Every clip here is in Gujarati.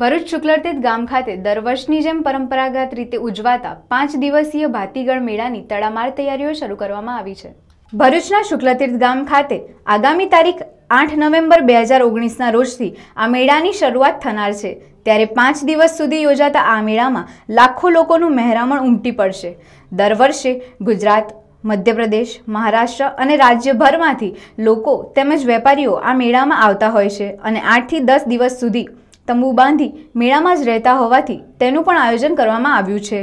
ભરૂચ શુક્લતીર્થ ગામ ખાતે દર વર્ષની જેમ પરંપરાગત રીતે ઉજવાતા પાંચ દિવસીય ભાતીગળ મેળાની તડામાર તૈયારીઓ શરૂ કરવામાં આવી છે ભરૂચના શુક્લતીર્થ ગામ ખાતે આગામી તારીખ આઠ નવેમ્બર બે હજાર ઓગણીસના રોજથી આ મેળાની શરૂઆત થનાર છે ત્યારે પાંચ દિવસ સુધી યોજાતા આ મેળામાં લાખો લોકોનું મહેરામણ ઉમટી પડશે દર વર્ષે ગુજરાત મધ્યપ્રદેશ મહારાષ્ટ્ર અને રાજ્યભરમાંથી લોકો તેમજ વેપારીઓ આ મેળામાં આવતા હોય છે અને આઠથી દસ દિવસ સુધી તંબુ બાંધી મેળામાં જ રહેતા હોવાથી તેનું પણ આયોજન કરવામાં આવ્યું છે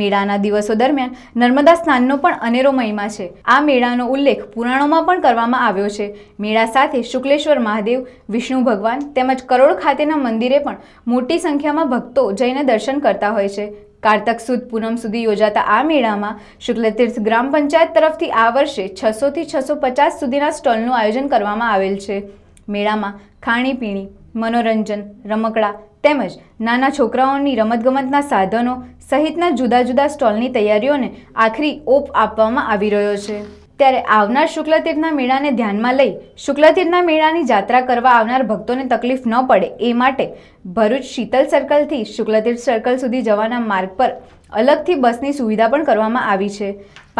મેળાના દિવસો દરમિયાન નર્મદા સ્નાનનો પણ અનેરો મહિમા છે આ મેળાનો ઉલ્લેખ પુરાણોમાં પણ કરવામાં આવ્યો છે મેળા સાથે શુક્લેશ્વર મહાદેવ વિષ્ણુ ભગવાન તેમજ કરોડ ખાતેના મંદિરે પણ મોટી સંખ્યામાં ભક્તો જઈને દર્શન કરતા હોય છે કારતક સુદ પૂનમ સુધી યોજાતા આ મેળામાં શુક્લતીર્થ ગ્રામ પંચાયત તરફથી આ વર્ષે છસોથી છસો પચાસ સુધીના સ્ટોલનું આયોજન કરવામાં આવેલ છે મેળામાં ખાણીપીણી મનોરંજન રમકડા તેમજ નાના છોકરાઓની રમતગમતના સાધનો સહિતના જુદા જુદા સ્ટોલની તૈયારીઓને આખરી ઓપ આપવામાં આવી રહ્યો છે ત્યારે આવનાર શુક્લતીર્થના મેળાને ધ્યાનમાં લઈ શુક્લતીર્થના મેળાની જાત્રા કરવા આવનાર ભક્તોને તકલીફ ન પડે એ માટે ભરૂચ શીતલ સર્કલથી શુક્લતીર્થ સર્કલ સુધી જવાના માર્ગ પર અલગથી બસની સુવિધા પણ કરવામાં આવી છે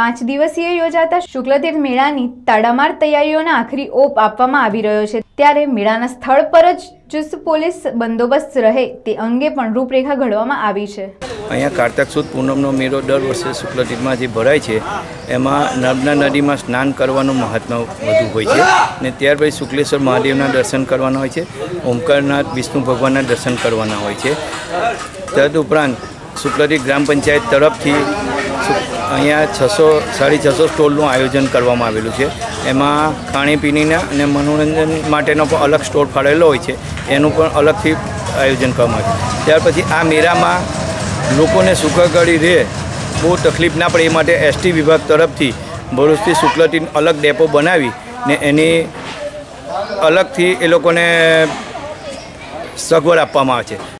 પાંચ દિવસીય યોજાતા શુક્લ મેળાની તાડામાર તૈયારીઓના આખરી ઓપ આપવામાં આવી રહ્યો છે ત્યારે મેળાના સ્થળ પર જ ચુસ્ત પોલીસ બંદોબસ્ત રહે તે અંગે પણ રૂપરેખા ઘડવામાં આવી છે અહીંયા કારતક સુદ પૂનમનો મેળો દર વર્ષે શુક્લ તીર્થમાંથી ભરાય છે એમાં નર્મદા નદીમાં સ્નાન કરવાનું મહાત્મા વધુ હોય છે ને ત્યાર પછી શુક્લેશ્વર મહાદેવના દર્શન કરવાના હોય છે ઓમકારનાથ વિષ્ણુ ભગવાનના દર્શન કરવાના હોય છે તદ ઉપરાંત શુક્લતી ગ્રામ પંચાયત તરફથી અહીંયા છસો સાડી છસો સ્ટોલનું આયોજન કરવામાં આવેલું છે એમાં ખાણીપીણીના અને મનોરંજન માટેનો પણ અલગ સ્ટોલ ફાળવેલો હોય છે એનું પણ અલગથી આયોજન કરવામાં આવ્યું ત્યાર પછી આ મેળામાં લોકોને સુખગળી રહે બહુ તકલીફ ના પડે એ માટે એસટી વિભાગ તરફથી ભરૂચથી શુક્લથી અલગ ડેપો બનાવી ને એની અલગથી એ લોકોને સગવડ આપવામાં આવે છે